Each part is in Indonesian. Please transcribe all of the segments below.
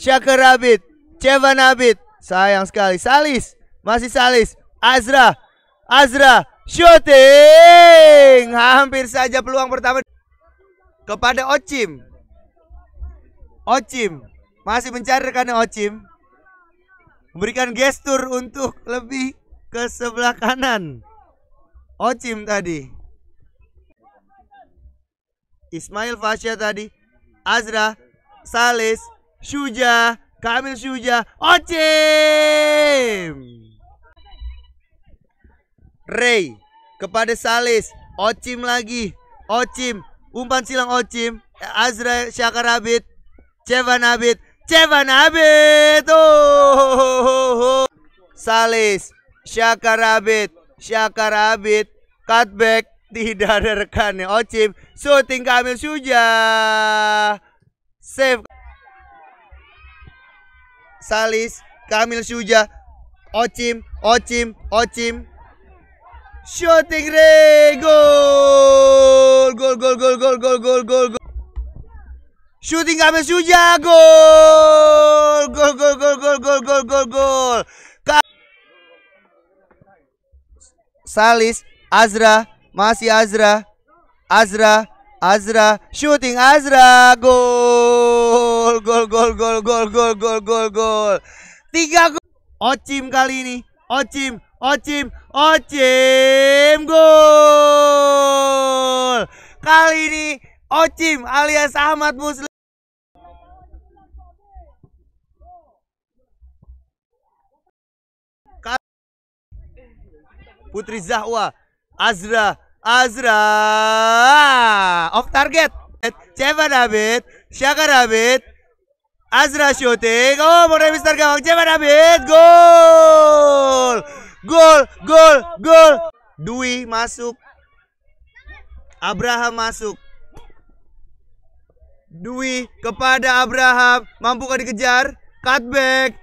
Syakir Abid, Cevan Abid. Sayang sekali. Salis, masih Salis. Azra, Azra, shooting. Hampir saja peluang pertama kepada Ocim. Ocim masih mencari rekannya Ocim. Memberikan gestur untuk lebih ke sebelah kanan. Ocim tadi. Ismail Fasya tadi. Azra, Salis, Syuja, Kamil suja, Ocim. Ray kepada Salis, Ocim lagi, Ocim, umpan silang Ocim, Azra Syakar Abid, Cevan Abid, Cevan Abid. Oh. Salis, Syakar Abid, Syakar Abid, cutback, tidak ada rekannya. Ocim, shooting Kamil suja, Save Salis, Kamil Syuja, Ocim, Ocim, Ocim. Shooting Ray, gol, gol, gol, gol, gol, gol, gol, gol, Shooting Kamil Syuja, gol, gol, gol, gol, gol, gol, gol, gol, gol. Salis, Azra, masih Azra, Azra, Azra, shooting Azra, gol gol gol gol gol gol gol gol gol gol. Tiga gol. Ocim kali ini. Ocim, Ocim, Ocim gol. Kali ini Ocim alias Ahmad Muslim Putri Zahwa Azra Azra off target Ceva David Syakar David Azra syuting. Oh, mau Mister Gawang. Cepat Abid. Gol. Gol, gol, gol. Dwi masuk. Abraham masuk. Dwi kepada Abraham. Mampukah dikejar? Cutback.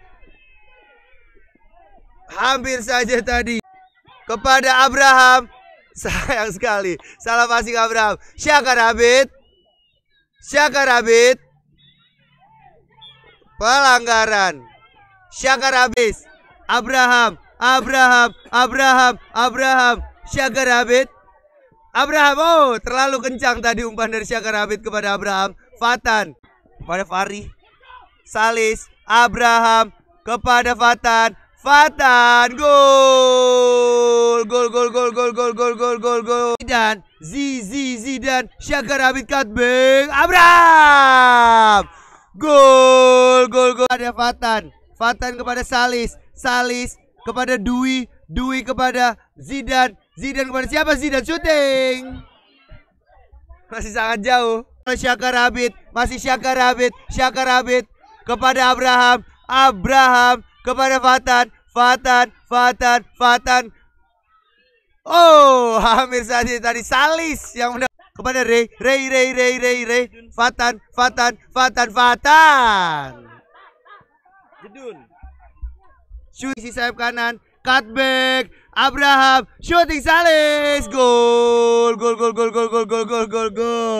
Hampir saja tadi. Kepada Abraham. Sayang sekali. Salah pasti Abraham. Syakar Abid. Syakar Abid pelanggaran. Syakar habis. Abraham, Abraham, Abraham, Abraham. Syakar habis. Abraham, oh terlalu kencang tadi umpan dari Syakar Abid kepada Abraham. Fatan kepada Fari. Salis, Abraham kepada Fatan. Fatan, gol, gol, gol, gol, gol, gol, gol, gol, gol, gol. Dan Zizi Zidan, Syakar cut cutback, Abraham, gol gol gol ada Fatan Fatan kepada Salis Salis kepada Dwi Dwi kepada Zidan Zidan kepada siapa Zidan shooting masih sangat jauh Syakar Abid masih Syakar Abid Syakar Abid kepada Abraham Abraham kepada Fatan Fatan Fatan Fatan Oh, hampir saja tadi Salis yang mendapat kepada Ray, Ray, Ray, Ray, Ray, Ray, Fatan, Fatan, Fatan, Fatan. Aidun. Shoot sayap kanan, cutback, Abraham, shooting Salis, gol, gol, gol, gol, gol, gol, gol, gol, gol.